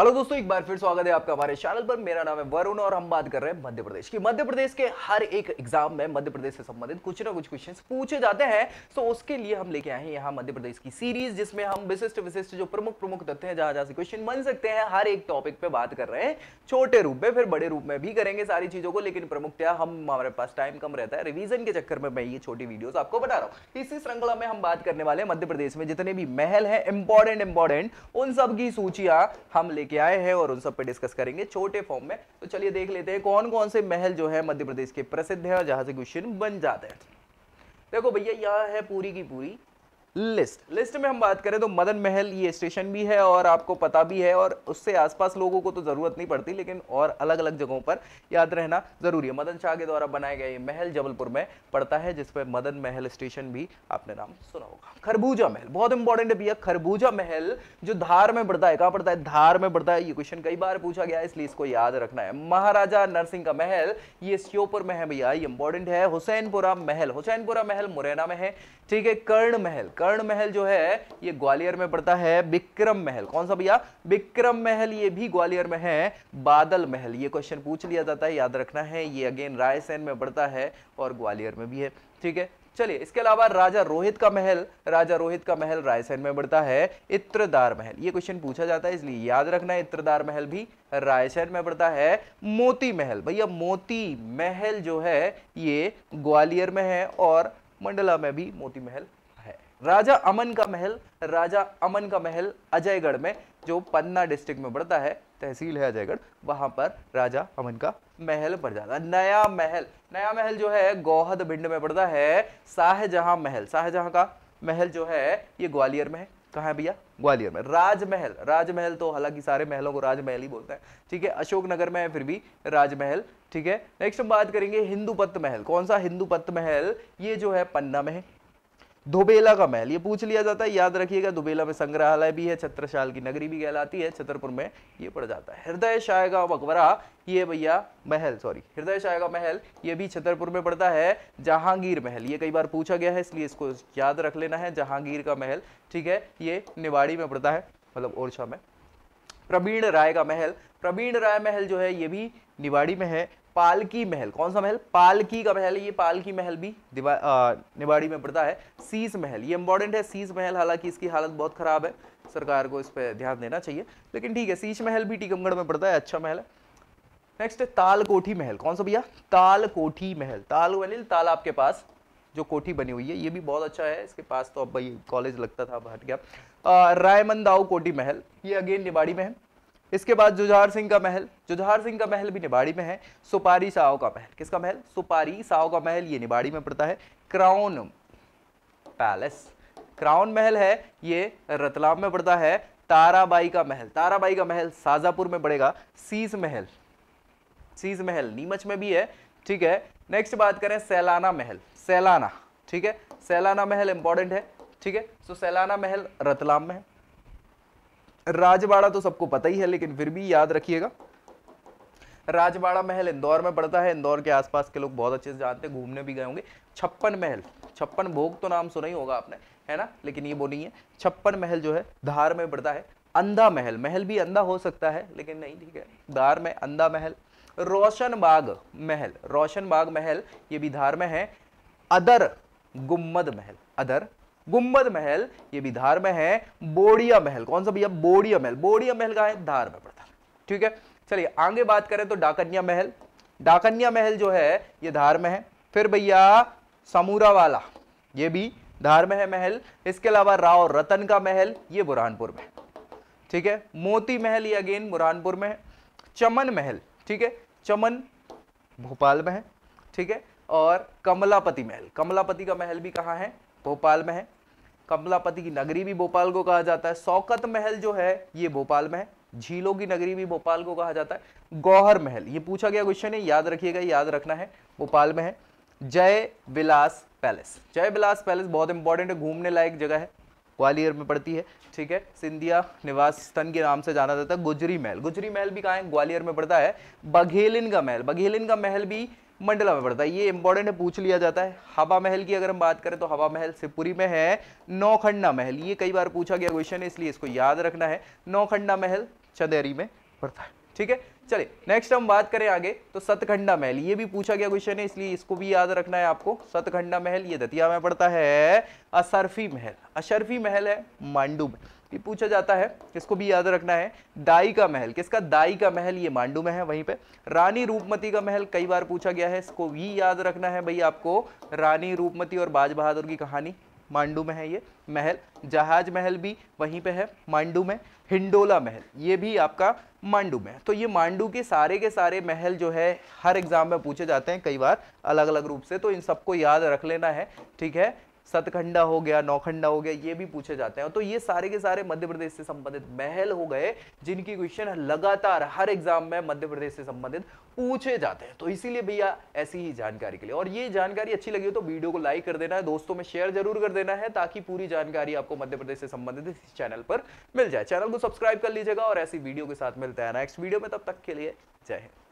hello दोस्तों एक बार फिर स्वागत है आपका हमारे चैनल पर मेरा नाम है वरुण और हम बात कर रहे हैं मध्य प्रदेश की मध्य प्रदेश के हर एक एग्जाम में मध्य प्रदेश से संबंधित कुछ ना कुछ क्वेश्चन पूछे जाते हैं सो उसके लिए हम लेके आए हैं यहाँ मध्य प्रदेश की सीरीज जिसमें हम विशिष्ट विशिष्ट जो प्रमुख प्रमुख तथ्य है जहां जहां से क्वेश्चन बन सकते हैं हर एक टॉपिक पे बात कर रहे हैं छोटे रूप में फिर बड़े रूप में भी करेंगे सारी चीजों को लेकिन प्रमुखतया हम हमारे पास टाइम कम रहता है रिविजन के चक्कर में मैं ये छोटी वीडियो आपको बता रहा हूँ इसी श्रृंखला में हम बात करने वाले मध्य प्रदेश में जितने भी महल है इंपॉर्टेंट इंपॉर्टेंट उन सब की सूचियां हम लेके लेके आए हैं और उन सब पे डिस्कस करेंगे छोटे फॉर्म में तो चलिए देख लेते हैं कौन कौन से महल जो है मध्य प्रदेश के प्रसिद्ध है और जहां से क्वेश्चन बन जाते हैं देखो भैया यहाँ है पूरी की पूरी लिस्ट लिस्ट में हम बात करें तो मदन महल ये स्टेशन भी है और आपको पता भी है और उससे आसपास लोगों को तो ज़रूरत नहीं पड़ती लेकिन और अलग अलग जगहों पर याद रहना ज़रूरी है मदन शाह के द्वारा बनाए गए ये महल जबलपुर में पड़ता है जिसपे मदन महल स्टेशन भी आपने नाम सुना होगा खरबूजा महल बहुत इंपॉर्टेंट है भैया खरबूजा महल जो धार में बढ़ता है कहाँ पड़ता है धार में बढ़ता है ये क्वेश्चन कई बार पूछा गया है इसलिए इसको याद रखना है महाराजा नरसिंह का महल ये श्योपुर में है भैया ये इंपॉर्टेंट है हुसैनपुरा महल हुसैनपुरा महल मुरैना में है ठीक है कर्ण महल कर्ण महल जो है ये ग्वालियर में पड़ता है विक्रम महल कौन सा भैया विक्रम महल ये भी ग्वालियर में है बादल महल ये क्वेश्चन पूछ लिया जाता है याद रखना है ये अगेन रायसेन में पड़ता है और ग्वालियर में भी है ठीक है चलिए इसके अलावा राजा रोहित का महल राजा रोहित का महल रायसेन में बढ़ता है इत्रदार महल ये क्वेश्चन पूछा जाता है इसलिए याद रखना है इत्रदार महल भी रायसेन में बढ़ता है मोती महल भैया मोती महल जो है ये ग्वालियर में है और मंडला में भी मोती महल राजा अमन का महल राजा अमन का महल अजयगढ़ में जो पन्ना डिस्ट्रिक्ट में पड़ता है तहसील है अजयगढ़ वहां पर राजा अमन का महल पड़ जाता है नया महल नया महल जो है गोहद भिंड में पड़ता है शाहजहां महल शाहजहां का महल जो है ये ग्वालियर में है कहा है भैया ग्वालियर में राजमहल राजमहल तो हालांकि सारे महलों को राजमहल ही बोलते हैं ठीक है अशोकनगर में है फिर भी राजमहल ठीक है नेक्स्ट हम बात करेंगे हिंदू पत्त महल कौन सा हिंदू पत्त महल ये जो है पन्ना में है दुबेला का महल ये पूछ लिया जाता है याद रखिएगा दुबेला में संग्रहालय भी है छत्रशाल की नगरी भी कहलाती है छतरपुर में ये पड़ जाता है हृदय शायगा मकबरा ये भैया महल सॉरी हृदय शाह का महल ये भी छतरपुर में पड़ता है जहांगीर महल ये कई बार पूछा गया है इसलिए इसको याद रख लेना है जहांगीर का महल ठीक है ये निवाड़ी में पड़ता है मतलब ओरछा में प्रवीण राय का महल प्रवीण राय महल जो है ये भी निवाड़ी में है पालकी महल कौन सा महल पालकी का महल ये पालकी महल भी आ, निवाड़ी में पड़ता है सीस महल ये इंपॉर्टेंट है सीस महल हालांकि इसकी हालत बहुत खराब है सरकार को इस पर ध्यान देना चाहिए लेकिन ठीक है सीस महल भी टीकमगढ़ में पड़ता है अच्छा महल है नेक्स्ट है ताल कोठी महल कौन सा भैया ताल कोठी महल ताल वाले तालाब के पास जो कोठी बनी हुई है ये भी बहुत अच्छा है इसके पास तो अब भाई कॉलेज लगता था अब हट गया रायमंदाऊ कोठी महल ये अगेन निवाड़ी में है इसके बाद जुझार सिंह का महल जुझार सिंह का महल भी निबाड़ी में है सुपारी साव का महल किसका महल सुपारी साव का महल ये निबाड़ी में पड़ता है क्राउन पैलेस क्राउन महल है ये रतलाम में पड़ता है ताराबाई का महल ताराबाई का महल साजापुर में पड़ेगा सीज महल सीज महल नीमच में भी है ठीक है नेक्स्ट बात करें सैलाना महल सैलाना ठीक है सैलाना महल इंपॉर्टेंट है ठीक है सो सैलाना महल रतलाम में है राजवाड़ा तो सबको पता ही है लेकिन फिर भी याद रखिएगा राजवाड़ा महल इंदौर में पड़ता है इंदौर के आसपास के लोग बहुत अच्छे से जानते हैं घूमने भी गए होंगे छप्पन महल छप्पन भोग तो नाम सुना ही होगा आपने है ना लेकिन ये वो नहीं है छप्पन महल जो है धार में पड़ता है अंधा महल महल भी अंधा हो सकता है लेकिन नहीं ठीक है धार में अंधा महल रोशन बाग महल रोशन बाग महल ये भी धार में है अदर गुम्मद महल अदर गुम्बद महल ये भी धार में है बोड़िया महल कौन सा भैया बोड़िया महल बोड़िया महल का है धार में पड़ता है ठीक है चलिए आगे बात करें तो डाकन्या महल डाकन्या महल जो है ये धार में है फिर भैया समूरा वाला ये भी धार में है महल इसके अलावा राव रतन का महल ये बुरहानपुर में ठीक है मोती महल ये अगेन बुरहानपुर में है चमन महल ठीक है चमन भोपाल में है ठीक है और कमलापति महल कमलापति का महल भी कहाँ है भोपाल में है कमलापति की नगरी भी भोपाल को कहा जाता है सौकत महल जो है ये भोपाल में है झीलों की नगरी भी भोपाल को कहा जाता है गौहर महल ये पूछा गया क्वेश्चन है याद रखिएगा याद रखना है भोपाल में है जय विलास पैलेस जय विलास पैलेस बहुत इंपॉर्टेंट है घूमने लायक जगह है ग्वालियर में पड़ती है ठीक है सिंधिया निवास स्थान के नाम से जाना जाता है गुजरी महल गुजरी महल भी कहा है ग्वालियर में पड़ता है बघेलिन का महल बघेलिन का महल भी मंडला में पड़ता है ये इंपॉर्टेंट है पूछ लिया जाता है हवा महल की अगर हम बात करें तो हवा महल शिवपुरी में है नौखंडा महल ये कई बार पूछा गया क्वेश्चन है इसलिए इसको याद रखना है नौखंडा महल चंदेरी में पड़ता है ठीक है चलिए नेक्स्ट हम बात करें आगे तो सतखंडा महल ये भी पूछा गया क्वेश्चन है इसलिए इसको भी याद रखना है आपको सतखंडा महल ये दतिया में पड़ता है अशरफी महल अशरफी महल है मांडू में ये पूछा जाता है इसको भी याद रखना है दाई का महल किसका दाई का महल ये मांडू में है वहीं पे रानी रूपमती का महल कई बार पूछा गया है इसको भी याद रखना है भाई आपको रानी रूपमती और बाज बहादुर की कहानी मांडू में है ये महल जहाज महल भी वहीं पे है मांडू में हिंडोला महल ये भी आपका मांडू में है तो ये मांडू के सारे के सारे महल जो है हर एग्जाम में पूछे जाते हैं कई बार अलग अलग रूप से तो इन सबको याद रख लेना है ठीक है सतखंडा हो गया नौखंडा हो गया ये भी पूछे जाते हैं तो ये सारे के सारे मध्य प्रदेश से संबंधित महल हो गए जिनकी क्वेश्चन लगातार हर एग्जाम में मध्य प्रदेश से संबंधित पूछे जाते हैं तो इसीलिए भैया ऐसी ही जानकारी के लिए और ये जानकारी अच्छी लगी हो तो वीडियो को लाइक कर देना है दोस्तों में शेयर जरूर कर देना है ताकि पूरी जानकारी आपको मध्य प्रदेश से संबंधित इस चैनल पर मिल जाए चैनल को सब्सक्राइब कर लीजिएगा और ऐसी वीडियो के साथ मिलता है नेक्स्ट वीडियो में तब तक के लिए जय हिंद